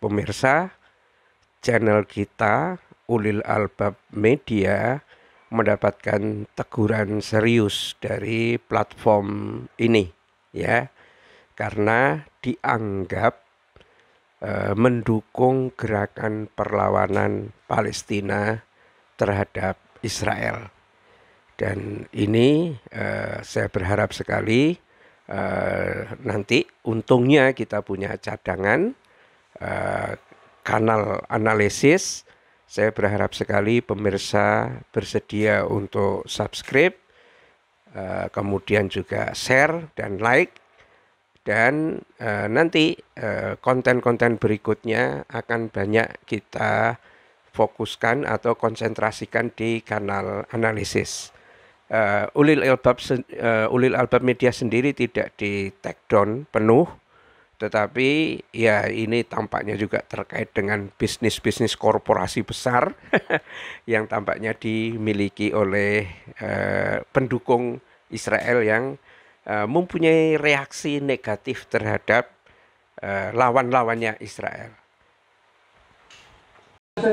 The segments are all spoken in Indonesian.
Pemirsa, channel kita Ulil Albab Media mendapatkan teguran serius dari platform ini ya karena dianggap e, mendukung gerakan perlawanan Palestina terhadap Israel. Dan ini e, saya berharap sekali e, nanti untungnya kita punya cadangan Eh, kanal analisis. Saya berharap sekali pemirsa bersedia untuk subscribe, uh, kemudian juga share dan like. Dan uh, nanti konten-konten berikutnya akan banyak kita fokuskan atau konsentrasikan di kanal analisis. Uh, ulil albab uh, ulil albab media sendiri tidak di take down penuh tetapi ya ini tampaknya juga terkait dengan bisnis-bisnis korporasi besar yang tampaknya dimiliki oleh eh, pendukung Israel yang eh, mempunyai reaksi negatif terhadap eh, lawan-lawannya Israel.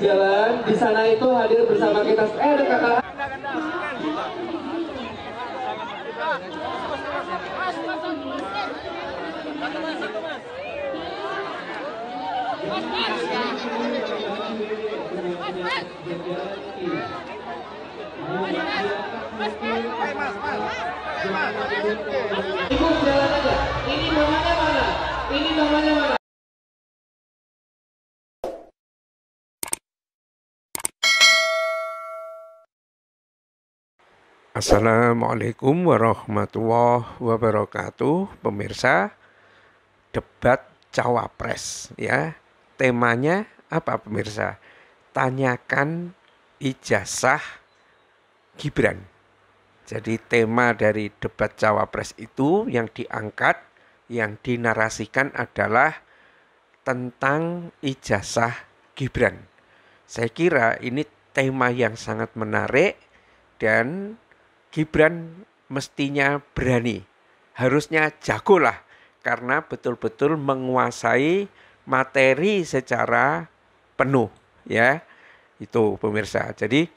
Jalan di sana itu hadir bersama kita eh Assalamualaikum warahmatullahi wabarakatuh, pemirsa. Debat cawapres ya temanya apa pemirsa? Tanyakan ijazah Gibran. Jadi tema dari debat cawapres itu yang diangkat, yang dinarasikan adalah tentang ijazah Gibran. Saya kira ini tema yang sangat menarik dan Gibran mestinya berani. Harusnya jago lah karena betul-betul menguasai materi secara penuh ya. Itu pemirsa. Jadi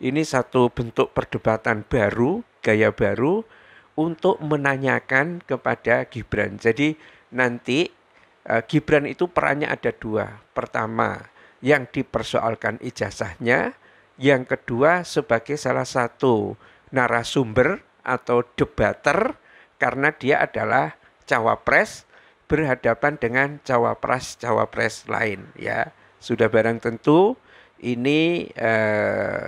ini satu bentuk perdebatan baru, gaya baru untuk menanyakan kepada Gibran. Jadi nanti eh, Gibran itu perannya ada dua. Pertama, yang dipersoalkan ijazahnya, yang kedua sebagai salah satu narasumber atau debater karena dia adalah cawapres berhadapan dengan cawapres-cawapres lain ya. Sudah barang tentu ini eh,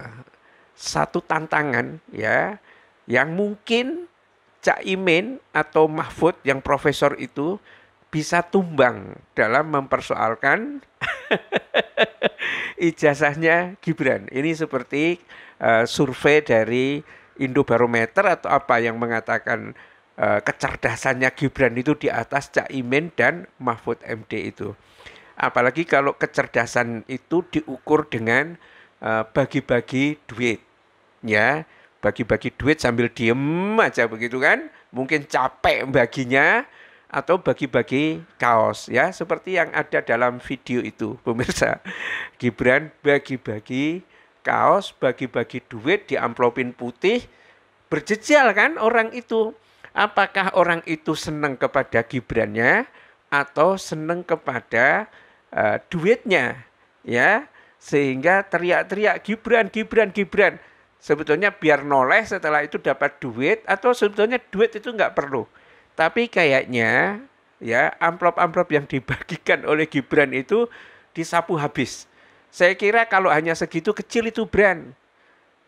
satu tantangan ya yang mungkin Cak Imin atau Mahfud yang profesor itu bisa tumbang dalam mempersoalkan ijazahnya Gibran. Ini seperti uh, survei dari Indobarometer atau apa yang mengatakan Eh, kecerdasannya Gibran itu di atas Cak Imin dan Mahfud MD itu. Apalagi kalau kecerdasan itu diukur dengan eh, bagi-bagi uh, duit, ya bagi-bagi duit sambil diem aja begitu kan? Mungkin capek baginya atau bagi-bagi kaos ya seperti yang ada dalam video itu pemirsa Gibran bagi-bagi kaos bagi-bagi duit di amplopin putih berjejal kan orang itu Apakah orang itu senang kepada Gibrannya atau senang kepada uh, duitnya ya sehingga teriak-teriak Gibran Gibran Gibran sebetulnya biar noleh setelah itu dapat duit atau sebetulnya duit itu nggak perlu tapi kayaknya ya amplop-amplop yang dibagikan oleh Gibran itu disapu habis saya kira kalau hanya segitu kecil itu brand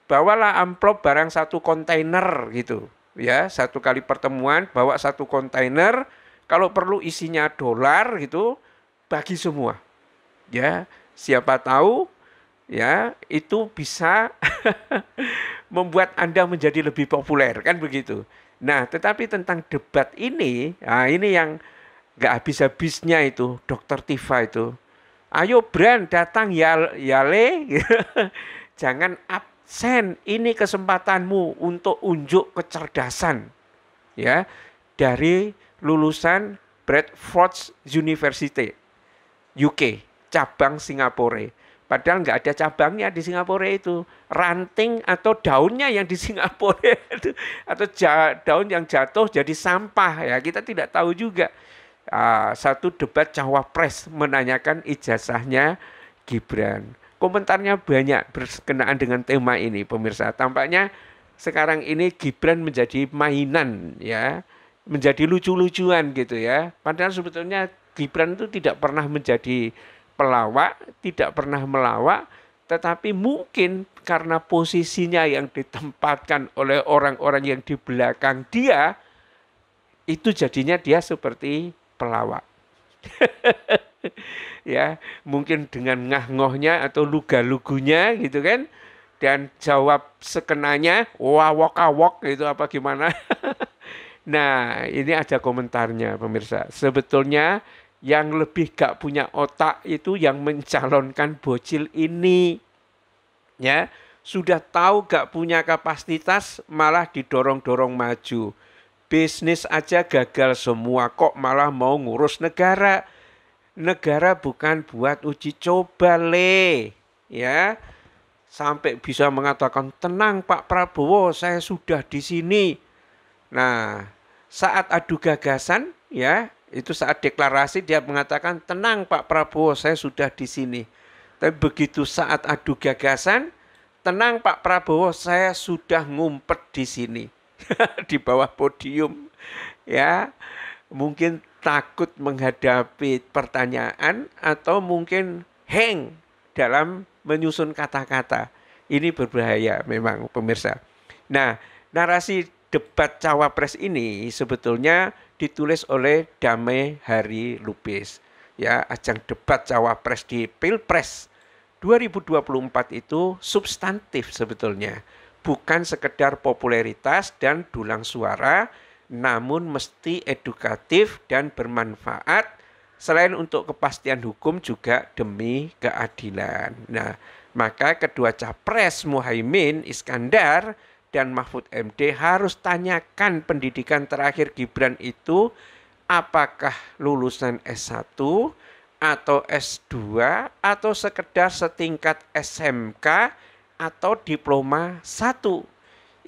bawalah amplop barang satu kontainer gitu ya satu kali pertemuan bawa satu kontainer kalau perlu isinya dolar gitu bagi semua ya siapa tahu ya itu bisa membuat anda menjadi lebih populer kan begitu nah tetapi tentang debat ini nah ini yang nggak habis-habisnya itu dokter Tifa itu ayo brand datang ya yale jangan up Sen, ini kesempatanmu untuk unjuk kecerdasan ya dari lulusan Bradford University UK cabang Singapura. Padahal nggak ada cabangnya di Singapura itu. Ranting atau daunnya yang di Singapura itu. Atau daun yang jatuh jadi sampah. ya Kita tidak tahu juga. Ah, satu debat cawapres menanyakan ijazahnya Gibran komentarnya banyak berkenaan dengan tema ini pemirsa. Tampaknya sekarang ini Gibran menjadi mainan ya, menjadi lucu-lucuan gitu ya. Padahal sebetulnya Gibran itu tidak pernah menjadi pelawak, tidak pernah melawak, tetapi mungkin karena posisinya yang ditempatkan oleh orang-orang yang di belakang dia itu jadinya dia seperti pelawak. ya mungkin dengan ngah-ngohnya atau luga-lugunya gitu kan dan jawab sekenanya wawok-awok gitu apa gimana nah ini ada komentarnya pemirsa sebetulnya yang lebih gak punya otak itu yang mencalonkan bocil ini ya sudah tahu gak punya kapasitas malah didorong-dorong maju bisnis aja gagal semua kok malah mau ngurus negara negara bukan buat uji coba le ya sampai bisa mengatakan tenang Pak Prabowo saya sudah di sini nah saat adu gagasan ya itu saat deklarasi dia mengatakan tenang Pak Prabowo saya sudah di sini tapi begitu saat adu gagasan tenang Pak Prabowo saya sudah ngumpet di sini di bawah podium ya mungkin takut menghadapi pertanyaan atau mungkin hang dalam menyusun kata-kata. Ini berbahaya memang pemirsa. Nah, narasi debat cawapres ini sebetulnya ditulis oleh Dame Hari Lupis. Ya, ajang debat cawapres di Pilpres 2024 itu substantif sebetulnya, bukan sekedar popularitas dan dulang suara namun mesti edukatif dan bermanfaat selain untuk kepastian hukum juga demi keadilan. Nah, maka kedua capres Muhaimin Iskandar dan Mahfud MD harus tanyakan pendidikan terakhir Gibran itu apakah lulusan S1 atau S2 atau sekedar setingkat SMK atau diploma 1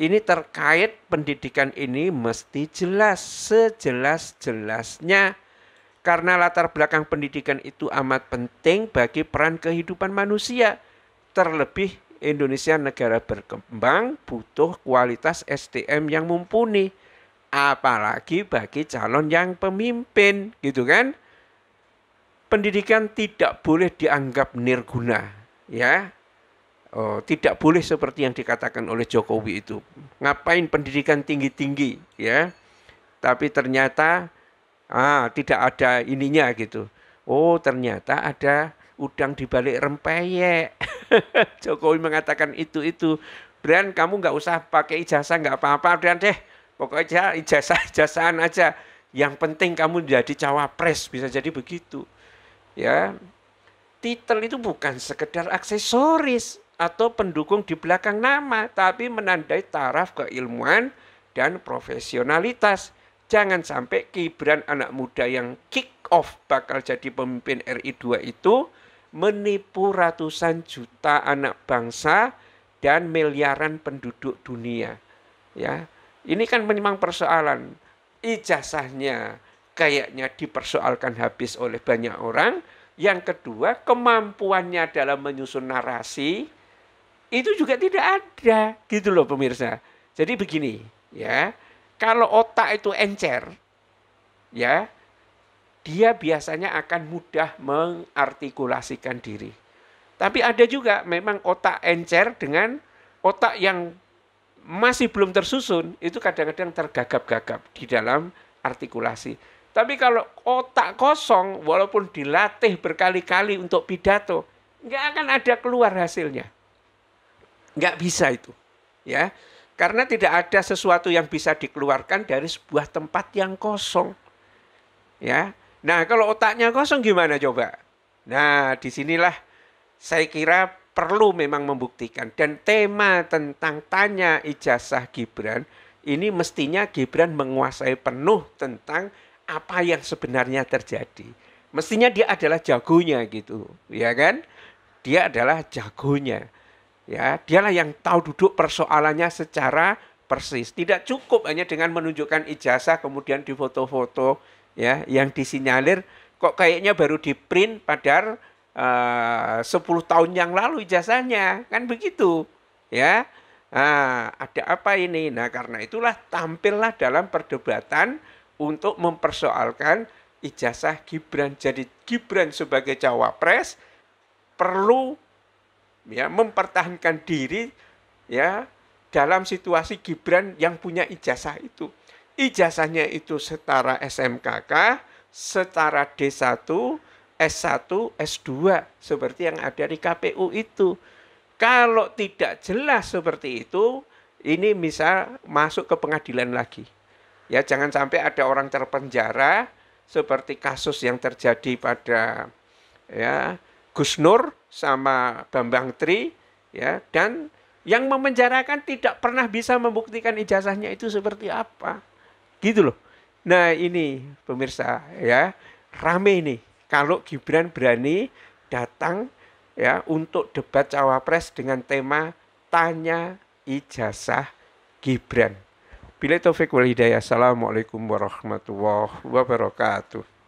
ini terkait pendidikan ini mesti jelas sejelas-jelasnya karena latar belakang pendidikan itu amat penting bagi peran kehidupan manusia terlebih Indonesia negara berkembang butuh kualitas SDM yang mumpuni apalagi bagi calon yang pemimpin gitu kan pendidikan tidak boleh dianggap nirguna ya uh, tidak boleh seperti yang dikatakan oleh Jokowi itu. Ngapain pendidikan tinggi-tinggi ya? Tapi ternyata ah tidak ada ininya gitu. Oh, ternyata ada udang di balik rempeyek. Jokowi mengatakan itu itu. Brian, kamu nggak usah pakai ijazah nggak apa-apa, Brian deh. Pokoknya ijazah ijazahan aja. Yang penting kamu jadi cawapres bisa jadi begitu. Ya, titel itu bukan sekedar aksesoris atau pendukung di belakang nama, tapi menandai taraf keilmuan dan profesionalitas. Jangan sampai kibran anak muda yang kick off bakal jadi pemimpin RI2 itu menipu ratusan juta anak bangsa dan miliaran penduduk dunia. Ya, ini kan memang persoalan ijazahnya kayaknya dipersoalkan habis oleh banyak orang. Yang kedua, kemampuannya dalam menyusun narasi, itu juga tidak ada gitu loh pemirsa. Jadi begini ya, kalau otak itu encer ya, dia biasanya akan mudah mengartikulasikan diri. Tapi ada juga memang otak encer dengan otak yang masih belum tersusun itu kadang-kadang tergagap-gagap di dalam artikulasi. Tapi kalau otak kosong walaupun dilatih berkali-kali untuk pidato, nggak akan ada keluar hasilnya. Nggak bisa itu. ya Karena tidak ada sesuatu yang bisa dikeluarkan dari sebuah tempat yang kosong. ya Nah, kalau otaknya kosong gimana coba? Nah, disinilah saya kira perlu memang membuktikan. Dan tema tentang tanya ijazah Gibran, ini mestinya Gibran menguasai penuh tentang apa yang sebenarnya terjadi. Mestinya dia adalah jagonya gitu, ya kan? Dia adalah jagonya. Ya, dialah yang tahu duduk persoalannya secara persis. Tidak cukup hanya dengan menunjukkan ijazah kemudian di foto-foto ya yang disinyalir kok kayaknya baru di print padahal eh, uh, 10 tahun yang lalu ijazahnya kan begitu ya nah, ada apa ini nah karena itulah tampillah dalam perdebatan untuk mempersoalkan ijazah Gibran jadi Gibran sebagai cawapres perlu ya mempertahankan diri ya dalam situasi Gibran yang punya ijazah itu. Ijazahnya itu setara SMKK, setara D1, S1, S2 seperti yang ada di KPU itu. Kalau tidak jelas seperti itu, ini bisa masuk ke pengadilan lagi. Ya, jangan sampai ada orang terpenjara seperti kasus yang terjadi pada ya Gus Nur sama Bambang Tri ya dan yang memenjarakan tidak pernah bisa membuktikan ijazahnya itu seperti apa. Gitu loh. Nah, ini pemirsa ya, rame ini kalau Gibran berani datang ya untuk debat cawapres dengan tema tanya ijazah Gibran. Bila Taufik wal Hidayah. Assalamualaikum warahmatullahi wabarakatuh.